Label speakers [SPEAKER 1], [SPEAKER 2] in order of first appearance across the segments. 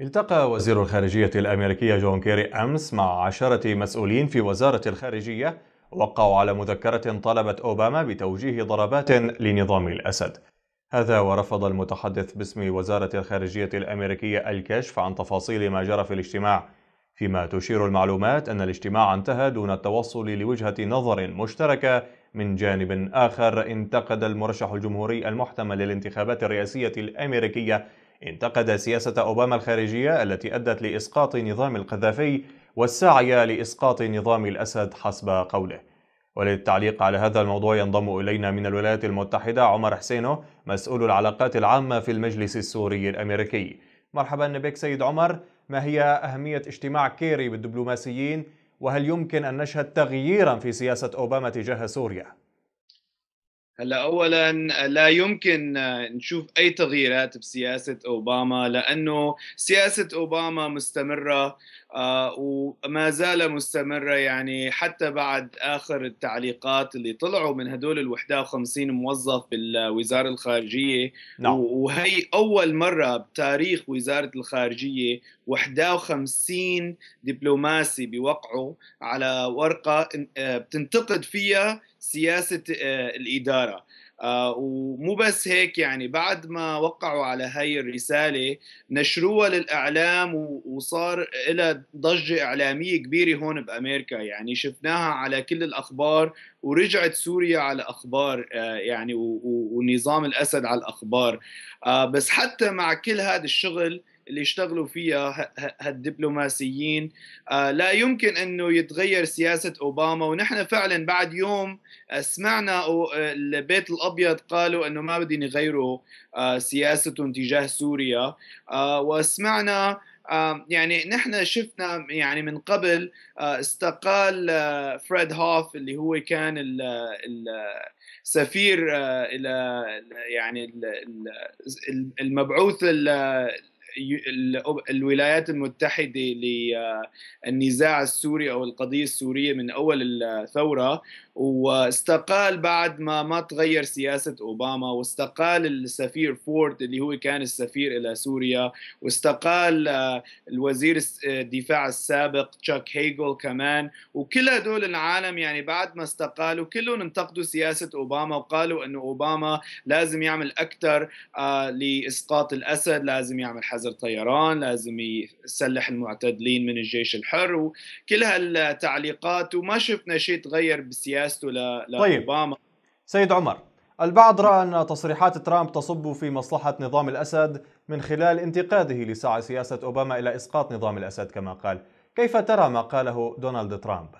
[SPEAKER 1] التقى وزير الخارجية الأمريكية جون كيري أمس مع عشرة مسؤولين في وزارة الخارجية وقعوا على مذكرة طلبت أوباما بتوجيه ضربات لنظام الأسد هذا ورفض المتحدث باسم وزارة الخارجية الأمريكية الكشف عن تفاصيل ما جرى في الاجتماع فيما تشير المعلومات أن الاجتماع انتهى دون التوصل لوجهة نظر مشتركة من جانب آخر انتقد المرشح الجمهوري المحتمل للانتخابات الرئاسية الأمريكية انتقد سياسة أوباما الخارجية التي أدت لإسقاط نظام القذافي والسعي لإسقاط نظام الأسد حسب قوله وللتعليق على هذا الموضوع ينضم إلينا من الولايات المتحدة عمر حسينو مسؤول العلاقات العامة في المجلس السوري الأمريكي مرحبا بك سيد عمر ما هي أهمية اجتماع كيري بالدبلوماسيين وهل يمكن أن نشهد تغييرا في سياسة أوباما تجاه سوريا؟
[SPEAKER 2] هلا اولا لا يمكن نشوف اي تغييرات بسياسه اوباما لانه سياسه اوباما مستمره آه، وما زال مستمرة يعني حتى بعد آخر التعليقات اللي طلعوا من هدول ال 51 موظف بالوزارة الخارجية نعم. وهي أول مرة بتاريخ وزارة الخارجية 51 دبلوماسي بوقعوا على ورقة آه، بتنتقد فيها سياسه آه، الاداره آه، ومو بس هيك يعني بعد ما وقعوا على هاي الرسالة نشروها للإعلام وصار لها ضجة إعلامية كبيرة هون بأمريكا يعني شفناها على كل الأخبار ورجعت سوريا على أخبار آه، يعني ونظام الأسد على الأخبار بس حتى مع كل هذا الشغل اللي اشتغلوا فيها هالدبلوماسيين آه، لا يمكن انه يتغير سياسه اوباما ونحن فعلا بعد يوم آه، سمعنا آه، البيت الابيض قالوا انه ما بدهم يغيروا سياستهم تجاه سوريا وسمعنا يعني نحن شفنا يعني من قبل استقال فريد هوف اللي هو كان السفير ال سفير الى يعني المبعوث الولايات المتحده للنزاع السوري او القضيه السوريه من اول الثوره واستقال بعد ما ما تغير سياسه اوباما واستقال السفير فورد اللي هو كان السفير الى سوريا واستقال آه، الوزير آه، الدفاع السابق تشاك هيجل كمان وكل هدول العالم يعني بعد ما استقالوا كلهم انتقدوا سياسه اوباما وقالوا انه اوباما لازم يعمل اكثر آه، لاسقاط الاسد لازم يعمل حزب جهاز طيران لازم يسلح المعتدلين من الجيش الحر وكل هالتعليقات وما شفنا شيء تغير بسياسته ل... طيب.
[SPEAKER 1] سيد عمر البعض رأى أن تصريحات ترامب تصب في مصلحة نظام الأسد من خلال انتقاده لسعي سياسة أوباما إلى إسقاط نظام الأسد كما قال كيف ترى ما قاله دونالد ترامب؟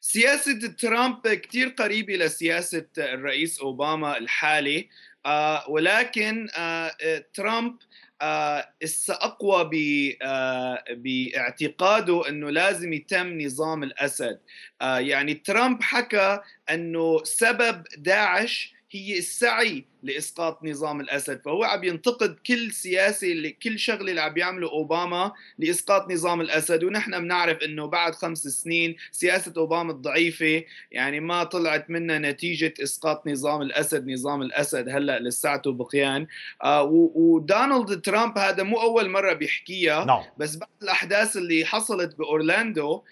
[SPEAKER 2] سياسة ترامب كتير قريبة لسياسة الرئيس أوباما الحالي آه، ولكن آه، آه، ترامب آه، اقوى آه، باعتقاده انه لازم يتم نظام الاسد آه، يعني ترامب حكى انه سبب داعش هي السعي لاسقاط نظام الاسد فهو عم ينتقد كل سياسي كل شغله اللي عم يعمله اوباما لاسقاط نظام الاسد ونحن بنعرف انه بعد خمس سنين سياسه اوباما الضعيفه يعني ما طلعت منها نتيجه اسقاط نظام الاسد نظام الاسد هلا لساته بقيان آه ودونالد ترامب هذا مو اول مره بيحكيها نعم. بس بعد الاحداث اللي حصلت باورلاندو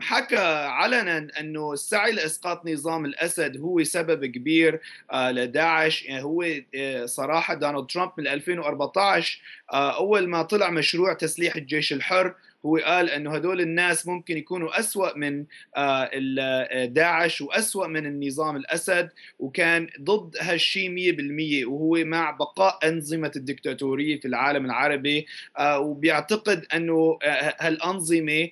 [SPEAKER 2] حكى علنا انه السعي لاسقاط نظام الاسد هو سبب كبير آه، لداعش يعني هو آه، صراحه دونالد ترامب من 2014 آه، اول ما طلع مشروع تسليح الجيش الحر هو قال انه هدول الناس ممكن يكونوا اسوا من آه، آه، داعش واسوا من النظام الاسد وكان ضد هالشيء 100% وهو مع بقاء انظمه الدكتاتوريه في العالم العربي آه، وبيعتقد انه هالانظمه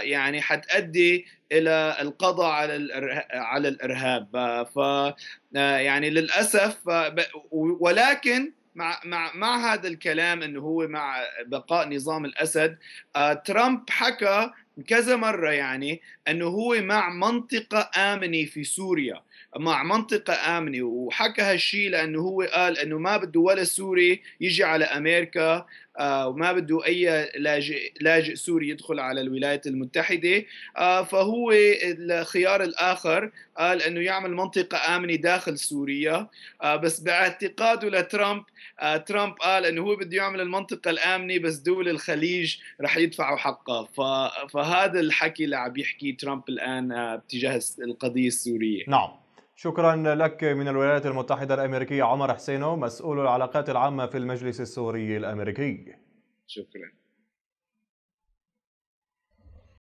[SPEAKER 2] يعني حتأدي الى القضاء على على الارهاب ف يعني للاسف ولكن مع مع مع هذا الكلام انه هو مع بقاء نظام الاسد آه ترامب حكى كذا مرة يعني أنه هو مع منطقة آمنة في سوريا مع منطقة آمنة وحكى هالشيء لأنه هو قال أنه ما بده ولا سوري يجي على أمريكا آه وما بده أي لاجئ, لاجئ سوري يدخل على الولايات المتحدة آه فهو الخيار الآخر قال أنه يعمل منطقة آمنة داخل سوريا آه بس باعتقاده لترامب آه، ترامب قال أنه هو بده يعمل المنطقة الآمنة بس دول الخليج رح يدفعوا حقها فهذا وهذا الحكي اللي عم يحكي ترامب الان آه، باتجاه القضيه السوريه
[SPEAKER 1] نعم شكرا لك من الولايات المتحده الامريكيه عمر حسينو مسؤول العلاقات العامه في المجلس السوري الامريكي شكرا